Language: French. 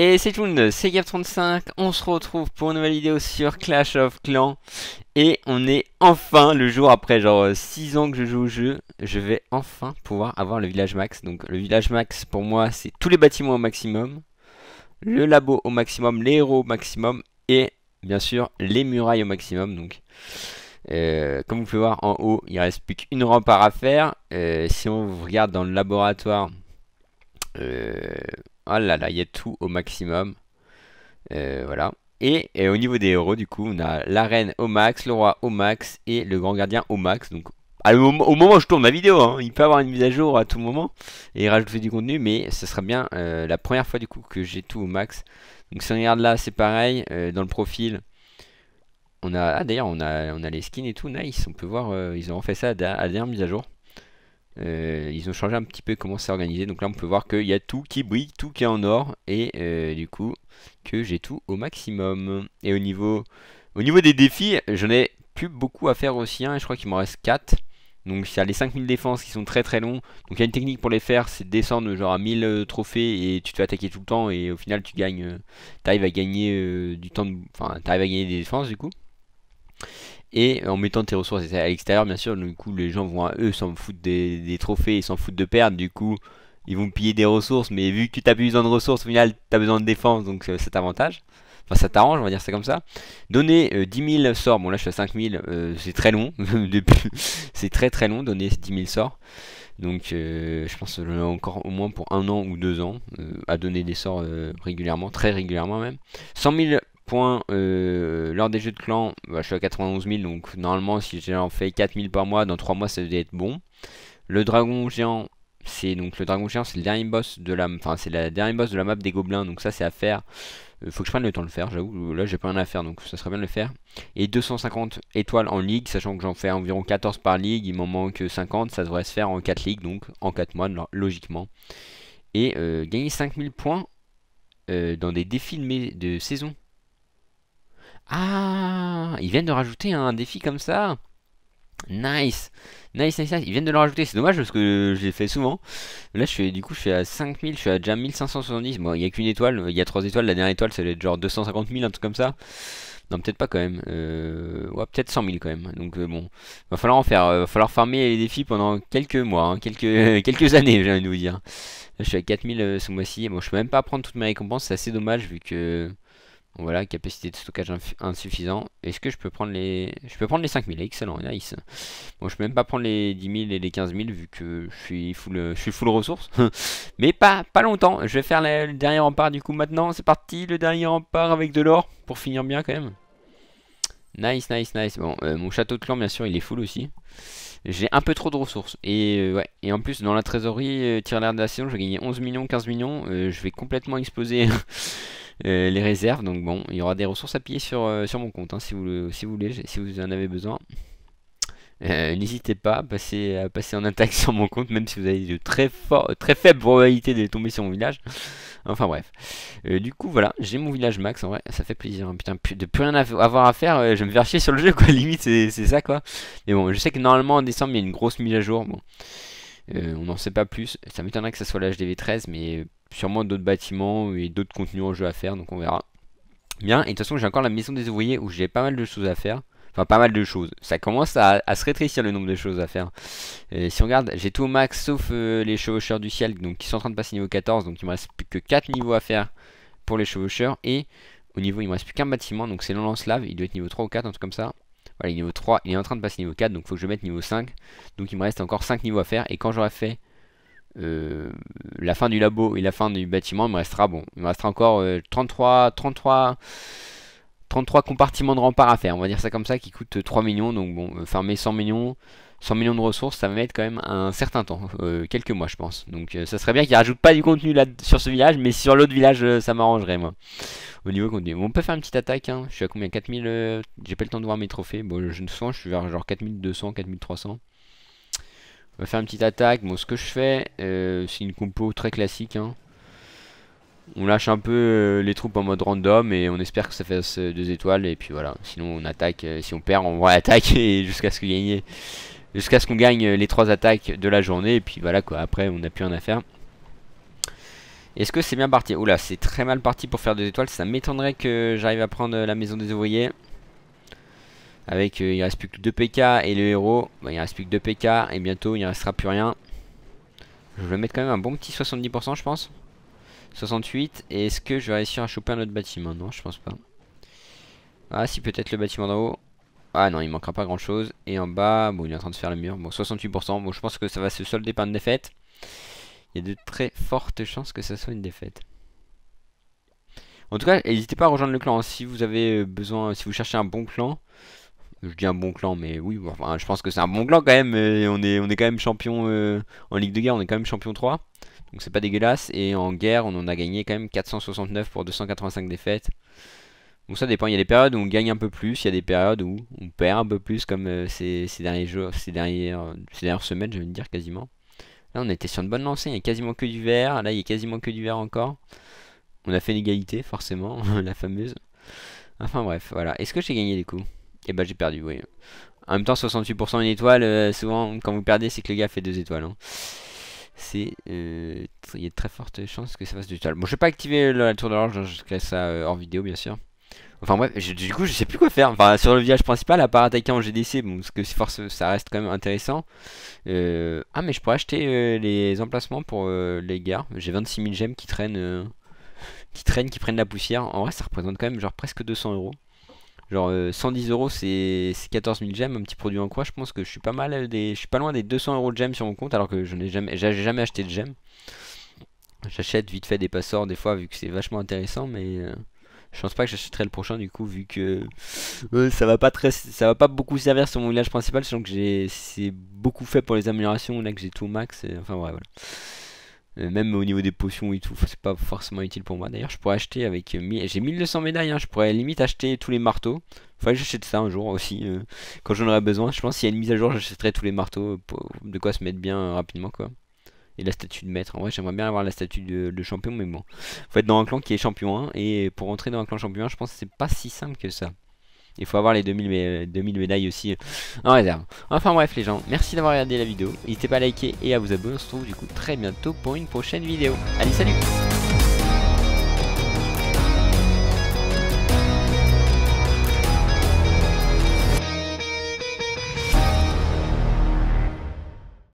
Et c'est tout le monde, c'est Gap35, on se retrouve pour une nouvelle vidéo sur Clash of Clans. Et on est enfin, le jour après genre 6 euh, ans que je joue au jeu, je vais enfin pouvoir avoir le village max. Donc le village max pour moi c'est tous les bâtiments au maximum, le labo au maximum, les héros au maximum et bien sûr les murailles au maximum. Donc euh, comme vous pouvez voir en haut il reste plus qu'une rempart à faire. Euh, si on regarde dans le laboratoire... Oh là là, il y a tout au maximum. Euh, voilà. Et, au niveau des héros, du coup, on a la reine au max, le roi au max et le grand gardien au max. Donc, au, moment où je tourne ma vidéo, hein, il peut avoir une mise à jour à tout moment et rajouter du contenu, mais ce sera bien euh, la première fois du coup que j'ai tout au max. Donc, si on regarde là, c'est pareil. Euh, dans le profil, on a. Ah, d'ailleurs, on a, on a les skins et tout, nice. On peut voir, ils ont fait ça à la dernière mise à jour. Euh, ils ont changé un petit peu comment c'est organisé. Donc là, on peut voir qu'il y a tout qui brille, tout qui est en or. Et euh, du coup, que j'ai tout au maximum. Et au niveau, au niveau des défis, j'en ai plus beaucoup à faire aussi. Hein. je crois qu'il m'en reste 4. Donc il y a les 5000 défenses qui sont très très longs. Donc il y a une technique pour les faire, c'est de descendre genre à 1000 euh, trophées et tu te fais attaquer tout le temps. Et au final, tu gagnes. arrives gagner du temps à gagner des défenses du coup. Et en mettant tes ressources à l'extérieur, bien sûr, du coup, les gens vont, eux, s'en foutent des, des trophées, ils s'en foutent de perdre, du coup, ils vont piller des ressources, mais vu que tu n'as plus besoin de ressources, au final, tu as besoin de défense, donc c'est euh, cet avantage. Enfin, ça t'arrange, on va dire c'est comme ça. Donner 10 euh, 000 sorts, bon là je suis à 5 000, c'est très long, c'est très très long donner 10 000 sorts. Donc euh, je pense encore au moins pour un an ou deux ans à donner des sorts régulièrement, très régulièrement même. 100 000 points euh, lors des jeux de clan, bah, je suis à 91 000, donc normalement si j'en fais 4000 par mois, dans 3 mois ça devait être bon. Le dragon géant, c'est donc le dragon géant, c'est le dernier boss de la, enfin c'est la dernière boss de la map des gobelins, donc ça c'est à faire. Euh, faut que je prenne le temps de le faire, j'avoue. Là j'ai pas rien à faire, donc ça serait bien de le faire. Et 250 étoiles en ligue, sachant que j'en fais environ 14 par ligue, il m'en manque 50, ça devrait se faire en 4 ligues, donc en 4 mois logiquement. Et euh, gagner 5000 points dans des défis de saison. Ah, ils viennent de rajouter un défi comme ça. Nice. Nice, nice, nice. Ils viennent de le rajouter. C'est dommage parce que j'ai fait souvent. Là, je suis, du coup, je suis à 5000. Je suis à déjà 1570. Bon, il n'y a qu'une étoile. Il y a trois étoiles. La dernière étoile, ça être genre 250 000, un truc comme ça. Non, peut-être pas quand même. Euh, ouais, peut-être 100 000 quand même. Donc, euh, bon. Va falloir en faire. Euh, va falloir farmer les défis pendant quelques mois. Hein. Quelques, quelques années, j'ai envie de vous dire. je suis à 4000 ce mois-ci. Bon, je peux même pas prendre toutes mes récompenses. C'est assez dommage vu que. Voilà, capacité de stockage insuffisant. Est-ce que je peux prendre les... Je peux prendre les 5000, excellent, nice. Bon, je peux même pas prendre les 10 000 et les 15 000 vu que je suis full, je suis full ressources. Mais pas, pas longtemps, je vais faire le dernier rempart du coup maintenant. C'est parti, le dernier rempart avec de l'or pour finir bien quand même. Nice, nice, nice. Bon, euh, mon château de clan, bien sûr, il est full aussi. J'ai un peu trop de ressources. Et, euh, ouais. et en plus, dans la trésorerie, euh, tirer l'air de la saison, je vais gagner 11 millions, 15 millions. je vais complètement exploser... Euh, les réserves. Donc bon, il y aura des ressources à piller sur, euh, sur mon compte hein, si, vous, si vous voulez, si vous en avez besoin. Euh, n'hésitez pas à passer, à passer en attaque sur mon compte, même si vous avez de très, fort, très faibles probabilités de tomber sur mon village. enfin bref. du coup, voilà, j'ai mon village max en vrai, ça fait plaisir. Hein. Putain, de plus rien avoir à faire, je me faire chier sur le jeu, quoi. Limite, c'est ça, quoi. Mais bon, je sais que normalement en décembre, il y a une grosse mise à jour. Bon. on n'en sait pas plus. Ça m'étonnerait que ça soit HDV 13, mais sûrement d'autres bâtiments et d'autres contenus en jeu à faire, donc on verra. Bien, et de toute façon j'ai encore la maison des ouvriers où j'ai pas mal de choses à faire. Enfin pas mal de choses. Ça commence à, se rétrécir le nombre de choses à faire. si on regarde, j'ai tout au max sauf euh, les chevaucheurs du ciel, donc qui sont en train de passer niveau 14, donc il me reste plus que 4 niveaux à faire pour les chevaucheurs. Et au niveau, il me reste plus qu'un bâtiment, donc c'est le lance lave, il doit être niveau 3 ou 4, un truc comme ça. Voilà, il est niveau 3, il est en train de passer niveau 4, donc il faut que je mette niveau 5. Donc il me reste encore 5 niveaux à faire, et quand j'aurai fait euh, la fin du labo et la fin du bâtiment, il me restera bon. Il me restera encore 33, 33, 33 compartiments de remparts à faire. On va dire ça comme ça, qui coûte 3 euh, millions. Donc bon, euh, fermer 100 millions, 100 millions de ressources, ça va mettre quand même un certain temps, quelques mois, je pense. Donc ça serait bien qu'il rajoute pas du contenu là sur ce village, mais sur l'autre village, ça m'arrangerait moi. Au niveau contenu, on peut faire une petite attaque. Hein. Je suis à combien 4000 J'ai pas le temps de voir mes trophées. Bon, je ne sens, je suis vers genre 4200, 4300. On va faire une petite attaque. Bon, ce que je fais, euh, c'est une compo très classique. Hein. On lâche un peu euh, les troupes en mode random et on espère que ça fasse euh, deux étoiles. Et puis voilà, sinon on attaque. Si on perd, on va attaquer jusqu'à ce qu'on gagne, jusqu'à ce qu'on gagne les trois attaques de la journée. Et puis voilà quoi, après on n'a plus rien à faire. Est-ce que c'est bien parti Oula, c'est très mal parti pour faire 2 étoiles. Ça m'étonnerait que j'arrive à prendre la maison des ouvriers. Avec, euh, il reste plus que 2 PK et le héros, bah, il reste plus que 2 PK et bientôt il ne restera plus rien. Je vais mettre quand même un bon petit 70% je pense. 68. Et est-ce que je vais réussir à choper un autre bâtiment Non, je pense pas. Ah si, peut-être le bâtiment d'en haut. Ah non, il manquera pas grand chose. Et en bas, bon, il est en train de faire le mur. Bon, 68%. Bon, je pense que ça va se solder par une défaite. Il y a de très fortes chances que ça soit une défaite. En tout cas, n'hésitez pas à rejoindre le clan. Hein, si vous avez euh, besoin, si vous cherchez un bon clan, je dis un bon clan, mais oui, enfin, je pense que c'est un bon clan quand même. Et on, est, on est quand même champion euh, en Ligue de guerre, on est quand même champion 3. Donc c'est pas dégueulasse. Et en guerre, on en a gagné quand même 469 pour 285 défaites. Donc ça dépend, il y a des périodes où on gagne un peu plus, il y a des périodes où on perd un peu plus, comme euh, ces, derniers jours, ces dernières, ces dernières semaines, je vais dire quasiment. Là, on était sur une bonne lancée, il n'y a quasiment que du vert, là, il n'y a quasiment que du vert encore. On a fait l'égalité, forcément, la fameuse. Enfin bref, voilà. Est-ce que j'ai gagné des coups et bah j'ai perdu, oui. En même temps, 68% une étoile, euh, souvent quand vous perdez, c'est que le gars fait deux étoiles. Hein. C'est. Euh, il y a de très fortes chances que ça fasse deux étoiles. Bon, je vais pas activer la, tour de l'orge, hein, je laisse ça euh, hors vidéo, bien sûr. Enfin bref, du coup, je sais plus quoi faire. Enfin, sur le village principal, à part attaquer en GDC, bon, parce que force, ça reste quand même intéressant. Euh, ah, mais je pourrais acheter les emplacements pour les gars J'ai 26 000 gemmes qui traînent, qui traînent, qui prennent la poussière. En vrai, ça représente quand même genre presque 200 euros. Genre 110€ euh, 110 euros c'est 14 000 gemmes, un petit produit en quoi je pense que je suis pas mal je suis pas loin des 200 euros de gemmes sur mon compte alors que je n'ai jamais, jamais acheté de gemmes. J'achète vite fait des passeurs des fois vu que c'est vachement intéressant mais euh, je pense pas que j'achèterai le prochain du coup vu que euh, ça va pas très, ça va pas beaucoup servir sur mon village principal sachant que j'ai, c'est beaucoup fait pour les améliorations là que j'ai tout max. enfin bref voilà. Euh, même au niveau des potions et tout, c'est pas forcément utile pour moi. D'ailleurs, je pourrais acheter avec. Euh, j'ai 1200 médailles, hein, je pourrais limite acheter tous les marteaux. enfin que j'achète ça un jour aussi, euh, quand j'en aurai besoin. Je pense s'il y a une mise à jour, j'achèterai tous les marteaux, de quoi se mettre bien rapidement quoi. Et la statue de maître. En vrai, j'aimerais bien avoir la statue de, champion, mais bon. Faut être dans un clan qui est champion 1. Et pour entrer dans un clan champion 1, je pense que c'est pas si simple que ça. Il faut avoir les 2000, 2000 médailles aussi euh, en réserve. Enfin bref les gens, merci d'avoir regardé la vidéo. N'hésitez pas à liker et à vous abonner. On se retrouve du coup très bientôt pour une prochaine vidéo. Allez salut